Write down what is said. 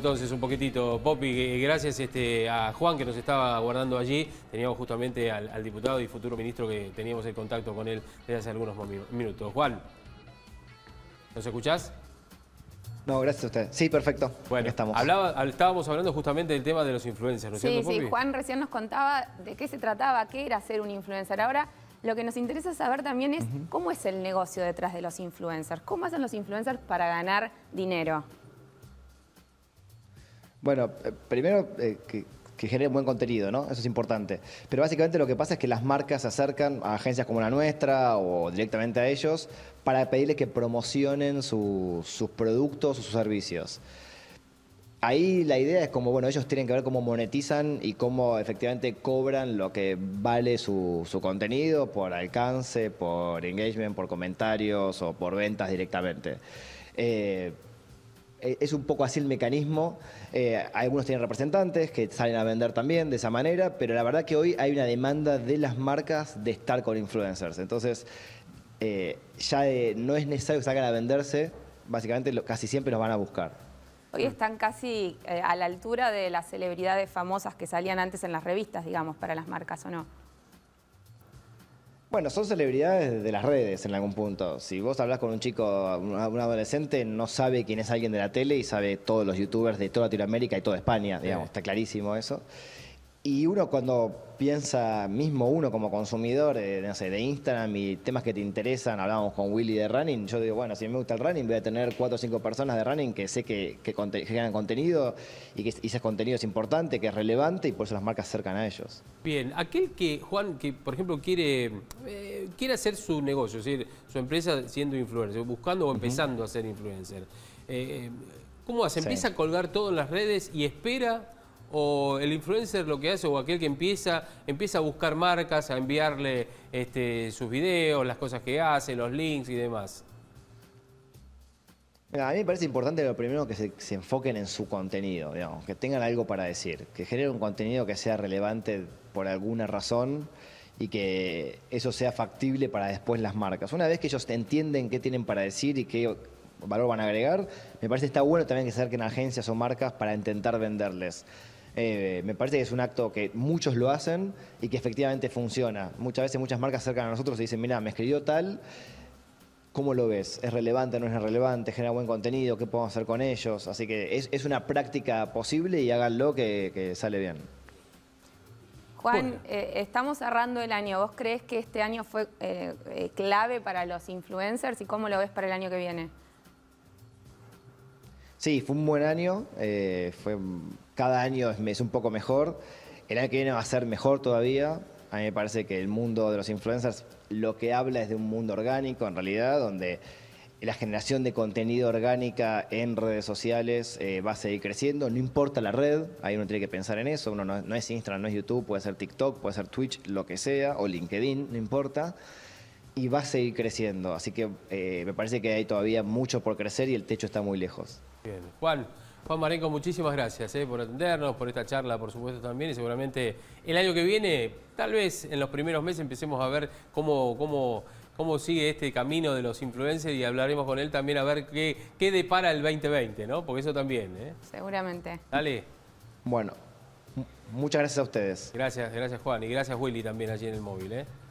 Entonces, un poquitito, Popi, eh, gracias este, a Juan que nos estaba guardando allí. Teníamos justamente al, diputado y futuro ministro que teníamos el contacto con él desde hace algunos minutos. Juan, ¿nos escuchás? No, gracias a usted. Sí, perfecto. Bueno, estamos. estábamos hablando justamente del tema de los influencers, ¿no es sí, cierto, Sí, sí, Juan recién nos contaba de qué se trataba, qué era ser un influencer. Ahora, lo que nos interesa saber también es cómo es el negocio detrás de los influencers. ¿Cómo hacen los influencers para ganar dinero? Bueno, eh, primero eh, que, genere buen contenido, ¿no? Eso es importante. Pero básicamente lo que pasa es que las marcas se acercan a agencias como la nuestra o directamente a ellos para pedirles que promocionen sus productos o sus servicios. Ahí la idea es como, bueno, ellos tienen que ver cómo monetizan y cómo efectivamente cobran lo que vale su, contenido por alcance, por engagement, por comentarios o por ventas directamente. Eh, eh, es un poco así el mecanismo. Eh, algunos tienen representantes que salen a vender también de esa manera, pero la verdad que hoy hay una demanda de las marcas de estar con influencers. Entonces, eh, ya no es necesario que salgan a venderse, básicamente casi siempre los van a buscar. Hoy están casi a la altura de las celebridades famosas que salían antes en las revistas, digamos, para las marcas, ¿o no? Bueno, son celebridades de las redes en algún punto. Si vos hablas con un chico, un adolescente, no sabe quién es alguien de la tele y sabe todos los youtubers de toda Latinoamérica y toda España, digamos, está clarísimo eso. Y uno cuando piensa, mismo uno como consumidor, eh, de Instagram y temas que te interesan, hablábamos con Willy de running, yo digo, bueno, si me gusta el running, voy a tener cuatro o cinco personas de running que sé que, que contenido y que ese contenido es importante, que es relevante y por eso las marcas se acercan a ellos. Bien, aquel que, Juan, que por ejemplo quiere, eh, quiere hacer su negocio, es decir, su empresa siendo influencer, buscando o empezando a ser influencer, eh, ¿cómo hace? ¿Empieza a colgar todo en las redes y espera o el influencer lo que hace o aquel que empieza, empieza a buscar marcas, a enviarle este, sus videos, las cosas que hace, los links y demás? a mí me parece importante lo primero que se, enfoquen en su contenido, digamos, que tengan algo para decir, que generen un contenido que sea relevante por alguna razón y que eso sea factible para después las marcas. Una vez que ellos entienden qué tienen para decir y qué valor van a agregar, me parece que está bueno también que se acerquen agencias o marcas para intentar venderles. Eh, me parece que es un acto que muchos lo hacen y que efectivamente funciona. Muchas veces muchas marcas acercan a nosotros y dicen, mira, me escribió tal, ¿cómo lo ves? ¿Es relevante, o no es relevante? ¿Genera buen contenido? ¿Qué podemos hacer con ellos? Así que es, una práctica posible y háganlo que, que sale bien. Juan, eh, estamos cerrando el año. ¿Vos crees que este año fue eh, clave para los influencers y cómo lo ves para el año que viene? Sí, fue un buen año. fue cada año es, un poco mejor. El año que viene va a ser mejor todavía. A mí me parece que el mundo de los influencers lo que habla es de un mundo orgánico, en realidad, donde la generación de contenido orgánica en redes sociales eh, va a seguir creciendo. No importa la red, ahí uno tiene que pensar en eso. Uno no, es Instagram, no es YouTube, puede ser TikTok, puede ser Twitch, lo que sea, o LinkedIn, no importa y va a seguir creciendo. Así que eh, me parece que hay todavía mucho por crecer y el techo está muy lejos. ¿Cuál? Juan Marenco, muchísimas gracias eh, por atendernos, por esta charla, por supuesto también, y seguramente el año que viene, tal vez en los primeros meses empecemos a ver cómo, cómo, cómo sigue este camino de los influencers y hablaremos con él también a ver qué, qué depara el 2020, ¿no? Porque eso también, ¿eh? Seguramente. Dale. Bueno, muchas gracias a ustedes. Gracias, gracias Juan, y gracias Willy también allí en el móvil, ¿eh?